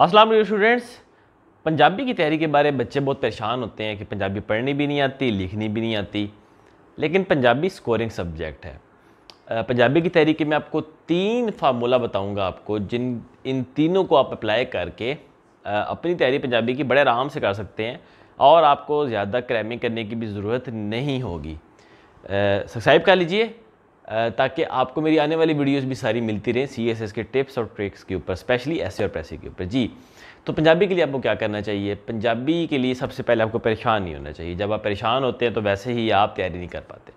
अस्सलाम वालेकुम स्टूडेंट्स पंजाबी की तैयारी के बारे में बच्चे बहुत परेशान होते हैं कि पंजाबी पढ़नी भी नहीं आती लिखनी भी नहीं आती लेकिन पंजाबी स्कोरिंग सब्जेक्ट है पंजाबी की तैयारी के मैं आपको तीन फार्मूला बताऊंगा आपको जिन इन तीनों को आप अप्लाई करके अपनी तैयारी पंजाबी की बड़े आराम से कर सकते हैं और आपको ज़्यादा क्रैमिंग करने की भी ज़रूरत नहीं होगी सब्सक्राइब कर लीजिए ताकि आपको मेरी आने वाली वीडियोस भी सारी मिलती रहें सी के टिप्स और ट्रिक्स के ऊपर स्पेशली ऐसे और पैसे के ऊपर जी तो पंजाबी के लिए आपको क्या करना चाहिए पंजाबी के लिए सबसे पहले आपको परेशान नहीं होना चाहिए जब आप परेशान होते हैं तो वैसे ही आप तैयारी नहीं कर पाते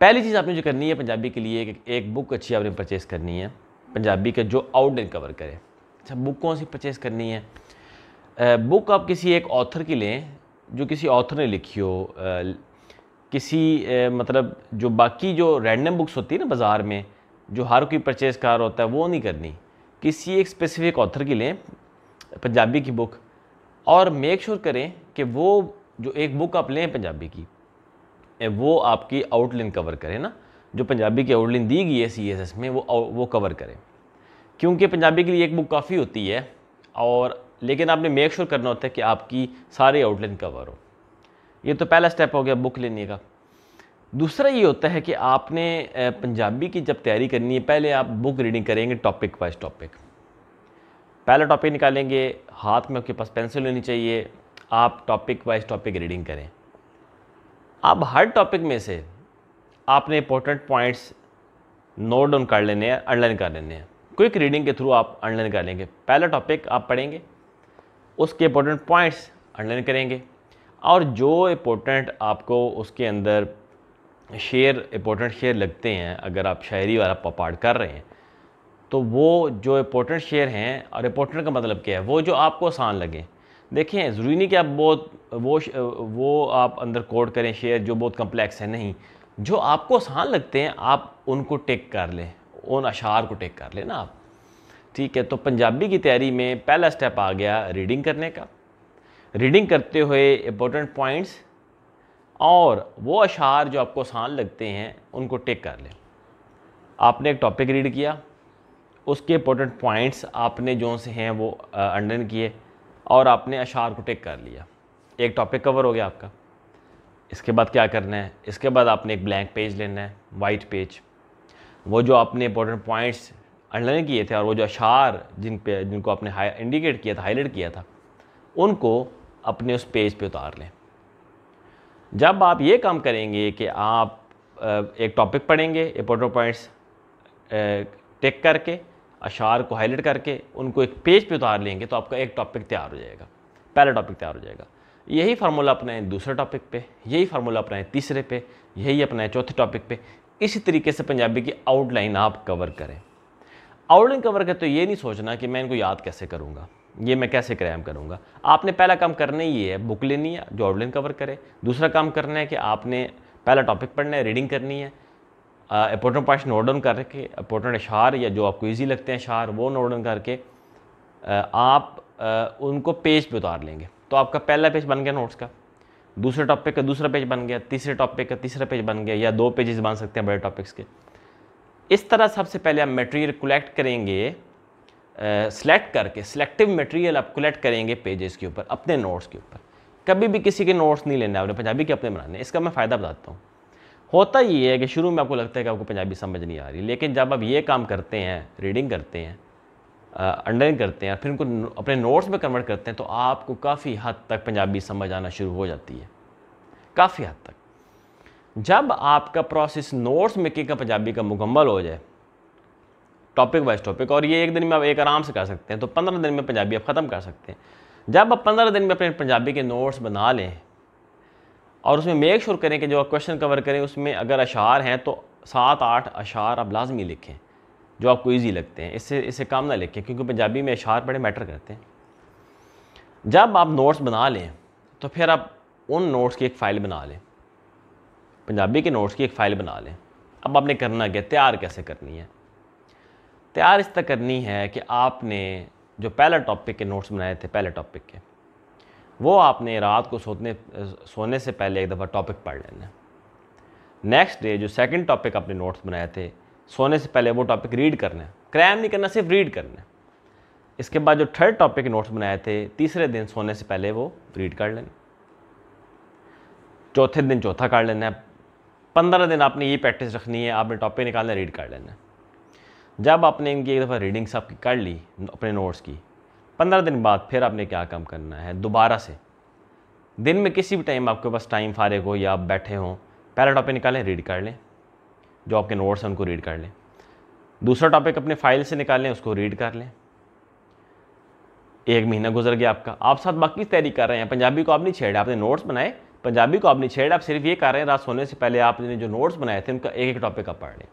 पहली चीज़ आपने जो करनी है पंजाबी के लिए एक, एक बुक अच्छी आपने परचेज़ करनी है पंजाबी का जो आउटलाइन कवर करे अच्छा बुक कौन सी परचेज़ करनी है बुक आप किसी एक ऑथर की लें जो किसी ऑथर ने लिखी हो किसी मतलब जो बाकी जो रैंडम बुक्स होती है ना बाज़ार में जो हर कोई परचेज़ कर होता है वो नहीं करनी किसी एक स्पेसिफिक ऑथर की लें पंजाबी की बुक और मेक श्योर sure करें कि वो जो एक बुक आप लें पंजाबी की वो आपकी आउटलाइन कवर करें ना जो पंजाबी की आउटलाइन दी गई है एस में वो वो कवर करें क्योंकि पंजाबी के लिए एक बुक काफ़ी होती है और लेकिन आपने मेक श्योर sure करना होता है कि आपकी सारी आउटलाइन कवर हो ये तो पहला स्टेप हो गया बुक लेने का दूसरा ये होता है कि आपने पंजाबी की जब तैयारी करनी है पहले आप बुक रीडिंग करेंगे टॉपिक वाइज टॉपिक पहला टॉपिक निकालेंगे हाथ में आपके पास पेंसिल होनी चाहिए आप टॉपिक वाइज टॉपिक रीडिंग करें आप हर टॉपिक में से आपने इंपॉर्टेंट पॉइंट्स नोट डाउन कर लेने हैं अनलाइन कर लेने हैं क्विक रीडिंग के थ्रू आप अनलाइन कर लेंगे पहला टॉपिक आप पढ़ेंगे उसके इंपॉर्टेंट पॉइंट्स अनलाइन करेंगे और जो इम्पोर्टेंट आपको उसके अंदर शेयर इम्पोर्टेंट शेयर लगते हैं अगर आप शायरी वाला पपाड़ कर रहे हैं तो वो जो इम्पोर्टेंट शेयर हैं और इम्पोर्टेंट का मतलब क्या है वो जो आपको आसान लगे देखें ज़रूरी नहीं कि आप बहुत वो वो आप अंदर कोड करें शेयर जो बहुत कम्प्लेक्स है नहीं जो आपको आसान लगते हैं आप उनको टेक कर लें उन अशार को टेक कर लें ना आप ठीक है तो पंजाबी की तैयारी में पहला स्टेप आ गया रीडिंग करने का रीडिंग करते हुए इम्पोर्टेंट पॉइंट्स और वो अशार जो आपको आसान लगते हैं उनको टेक कर लें आपने एक टॉपिक रीड किया उसके इम्पोर्टेंट पॉइंट्स आपने जो से हैं वो अंडन किए और आपने अशार को टेक कर लिया एक टॉपिक कवर हो गया आपका इसके बाद क्या करना है इसके बाद आपने एक ब्लैंक पेज लेना है वाइट पेज वो जो आपने इंपॉर्टेंट पॉइंट्स अंडन किए थे और वो जो अशार जिन पे जिनको आपने इंडिकेट किया था हाईलाइट किया था उनको अपने उस पेज पे उतार लें जब आप ये काम करेंगे कि आप एक टॉपिक पढ़ेंगे इम्पोर्टेंट पॉइंट्स टेक करके अशार को हाईलाइट करके उनको एक पेज पे उतार लेंगे तो आपका एक टॉपिक तैयार हो जाएगा पहला टॉपिक तैयार हो जाएगा यही फार्मूला अपनाएं दूसरे टॉपिक पे यही फार्मूला अपनाएं तीसरे पे यही अपनाएं चौथे टॉपिक पे इसी तरीके से पंजाबी की आउटलाइन आप कवर करें आउटलाइन कवर करें तो ये नहीं सोचना कि मैं इनको याद कैसे करूँगा ये मैं कैसे क्रैम करूँगा आपने पहला काम करना ही है बुक लेनी है जो आउटलाइन कवर करे दूसरा काम करना है कि आपने पहला टॉपिक पढ़ना है रीडिंग करनी है इंपॉर्टेंट पार्ट नोट डाउन करके इंपॉर्टेंट अशार या जो आपको ईजी लगते हैं इशार वो नोट डाउन करके आप उनको पेज पे उतार लेंगे तो आपका पहला पेज बन गया नोट्स का दूसरे टॉपिक का दूसरा पेज बन गया तीसरे टॉपिक का तीसरा पेज बन गया या दो पेजेस बन सकते हैं बड़े टॉपिक्स के इस तरह सबसे पहले आप मटेरियल कलेक्ट करेंगे सेलेक्ट करके सेलेक्टिव मटेरियल आप कलेक्ट करेंगे पेजेस के ऊपर अपने नोट्स के ऊपर कभी भी किसी के नोट्स नहीं लेने आपने पंजाबी के अपने बनाने इसका मैं फ़ायदा बताता हूँ होता ये है कि शुरू में आपको लगता है कि आपको पंजाबी समझ नहीं आ रही लेकिन जब आप ये काम करते हैं रीडिंग करते हैं अंडरलाइन करते हैं फिर उनको अपने नोट्स में कन्वर्ट करते हैं तो आपको काफ़ी हद तक पंजाबी समझ आना शुरू हो जाती है काफ़ी हद तक जब आपका प्रोसेस नोट्स मेकिंग का पंजाबी का मुकम्मल हो जाए टॉपिक वाइज टॉपिक और ये एक दिन में आप एक आराम से कर सकते हैं तो पंद्रह दिन में पंजाबी आप ख़त्म कर सकते हैं जब आप पंद्रह दिन में अपने पंजाबी के नोट्स बना लें और उसमें मेक श्योर करें कि जो आप क्वेश्चन कवर करें उसमें अगर अशार हैं तो सात आठ अशार आप लाजमी लिखें जो आपको ईजी लगते हैं इससे इससे काम ना लिखें क्योंकि पंजाबी में अशार बड़े मैटर करते हैं जब आप नोट्स बना लें तो फिर आप उन नोट्स की एक फ़ाइल बना लें पंजाबी के नोट्स की एक फ़ाइल बना लें अब आपने करना क्या तैयार कैसे करनी है तैयार इस तरह करनी है कि आपने जो पहला टॉपिक के नोट्स बनाए थे पहले टॉपिक के वो आपने रात को सोने सोने से पहले एक दफ़ा टॉपिक पढ़ लेना नेक्स्ट डे जो सेकंड टॉपिक आपने नोट्स बनाए थे सोने से पहले वो टॉपिक रीड करना है क्रैम नहीं करना सिर्फ रीड करना है इसके बाद जो थर्ड टॉपिक के नोट्स बनाए थे तीसरे दिन सोने से पहले वो रीड कर लेना चौथे दिन चौथा कर लेना है पंद्रह दिन आपने ये प्रैक्टिस रखनी है आपने टॉपिक निकालना रीड कर लेना है जब आपने इनकी एक दफ़ा रीडिंग्स आपकी कर ली अपने नोट्स की पंद्रह दिन बाद फिर आपने क्या काम करना है दोबारा से दिन में किसी भी टाइम आपके पास टाइम फारिग हो या आप बैठे हों पहला टॉपिक निकालें रीड कर लें जो आपके नोट्स हैं उनको रीड कर लें दूसरा टॉपिक अपने फाइल से निकालें उसको रीड कर लें एक महीना गुजर गया आपका आप साथ बाकी तैयारी कर रहे हैं पंजाबी को आप नहीं छेड़ा आपने नोट्स बनाए पंजाबी को आप नहीं छेड़ा आप सिर्फ ये कर रहे हैं रात सोने से पहले आपने जो नोट्स बनाए थे उनका एक एक टॉपिक आप पढ़ लें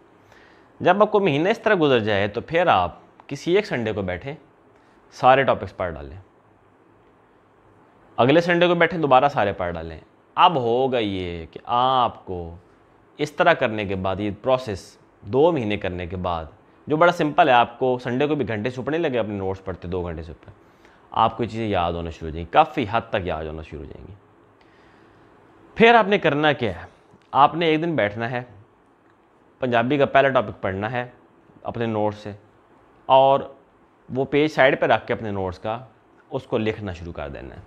जब आपको महीना इस तरह गुजर जाए तो फिर आप किसी एक संडे को बैठे सारे टॉपिक्स पढ़ डालें अगले संडे को बैठे दोबारा सारे पढ़ डालें अब होगा ये कि आपको इस तरह करने के बाद ये प्रोसेस दो महीने करने के बाद जो बड़ा सिंपल है आपको संडे को भी घंटे से ऊपर लगे अपने नोट्स पढ़ते दो घंटे से ऊपर आपको चीज़ें याद होना शुरू हो जाएंगी काफ़ी हद तक याद होना शुरू हो जाएंगी फिर आपने करना क्या है आपने एक दिन बैठना है पंजाबी का पहला टॉपिक पढ़ना है अपने नोट्स से और वो पेज साइड पर रख के अपने नोट्स का उसको लिखना शुरू कर देना है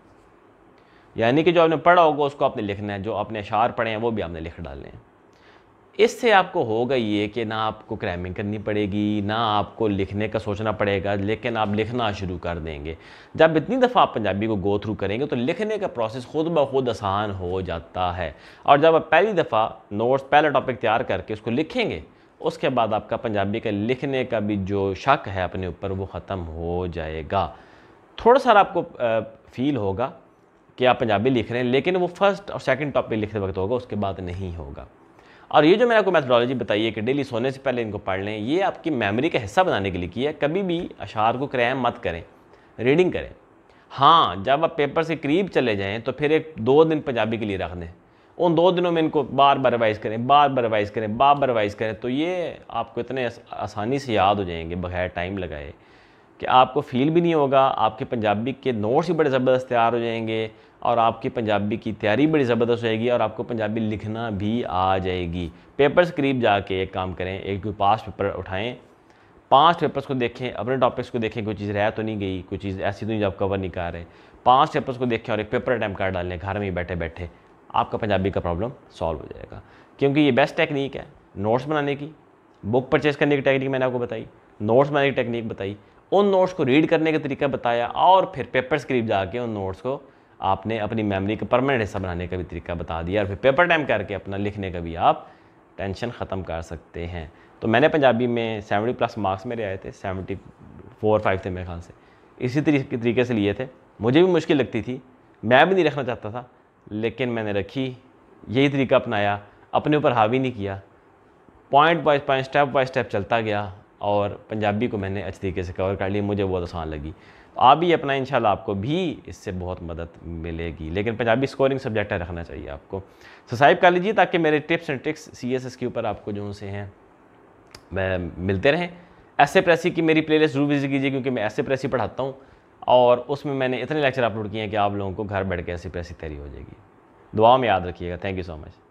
यानी कि जो आपने पढ़ा होगा उसको आपने लिखना है जो आपने अशार पढ़े हैं वो भी आपने लिख डालने हैं इससे आपको होगा ये कि ना आपको क्रैमिंग करनी पड़ेगी ना आपको लिखने का सोचना पड़ेगा लेकिन आप लिखना शुरू कर देंगे जब इतनी दफ़ा आप पंजाबी को गो थ्रू करेंगे तो लिखने का प्रोसेस खुद ब खुद आसान हो जाता है और जब आप पहली दफ़ा नोट्स पहला टॉपिक तैयार करके उसको लिखेंगे उसके बाद आपका पंजाबी का लिखने का भी जो शक है अपने ऊपर वो ख़त्म हो जाएगा थोड़ा सा आपको फील होगा कि आप पंजाबी लिख रहे हैं लेकिन वो फर्स्ट और सेकंड टॉपिक लिखते वक्त होगा उसके बाद नहीं होगा और ये जो मैंने आपको मैथडोलॉजी बताई है कि डेली सोने से पहले इनको पढ़ लें ये आपकी मेमोरी का हिस्सा बनाने के लिए किया कभी भी अशार को क्रैम मत करें रीडिंग करें हाँ जब आप पेपर से करीब चले जाएँ तो फिर एक दो दिन पंजाबी के लिए रख दें उन दो दिनों में इनको बार बार रिवाइज़ करें बार बार रिवाइज़ करें बार बार रिवाइज़ करें तो ये आपको इतने आसानी से याद हो जाएंगे बगैर टाइम लगाए कि आपको फील भी नहीं होगा आपके पंजाबी के नोट्स ही बड़े ज़बरदस्त तैयार हो जाएंगे और आपकी पंजाबी की तैयारी बड़ी ज़बरदस्त हो जाएगी और आपको पंजाबी लिखना भी आ जाएगी पेपर्स करीब जाके एक काम करें एक कोई पास पेपर उठाएं पांच पेपर्स को देखें अपने टॉपिक्स को देखें कोई चीज़ रह तो नहीं गई कोई चीज़ ऐसी तो नहीं जो आप कवर नहीं कर रहे पाँच पेपर्स को देखें और एक पेपर अटैम्प कर डालें घर में ही बैठे बैठे आपका पंजाबी का प्रॉब्लम सॉल्व हो जाएगा क्योंकि ये बेस्ट टेक्निक है नोट्स बनाने की बुक परचेज़ करने की टेक्निक मैंने आपको बताई नोट्स बनाने की टेक्निक बताई उन नोट्स को रीड करने का तरीका बताया और फिर पेपर्स करीब जाके उन नोट्स को आपने अपनी मेमोरी का परमानेंट हिस्सा बनाने का भी तरीका बता दिया और फिर पेपर टाइम करके अपना लिखने का भी आप टेंशन ख़त्म कर सकते हैं तो मैंने पंजाबी में सेवेंटी प्लस मार्क्स मेरे आए थे सेवेंटी फोर फाइव थे मेरे ख्याल से इसी तरीके से लिए थे मुझे भी मुश्किल लगती थी मैं भी नहीं रखना चाहता था लेकिन मैंने रखी यही तरीका अपनाया अपने ऊपर हावी नहीं किया point by point step by step चलता गया और पंजाबी को मैंने अच्छे तरीके से कवर कर लिया मुझे बहुत आसान लगी तो आप भी अपना इंशाल्लाह आपको भी इससे बहुत मदद मिलेगी लेकिन पंजाबी स्कोरिंग सब्जेक्ट रखना चाहिए आपको सब्सक्राइब कर लीजिए ताकि मेरे tips and tricks C S S के ऊपर आपको जो से हैं मैं मिलते रहें ऐसे प्रेसी की मेरी लिस्ट जरूर विजिट कीजिए क्योंकि मैं ऐसे प्रेसी पढ़ाता हूँ और उसमें मैंने इतने लेक्चर अपलोड किए हैं कि आप लोगों को घर बैठ के ऐसी प्रेसी तैयारी हो जाएगी दुआ में याद रखिएगा थैंक यू सो मच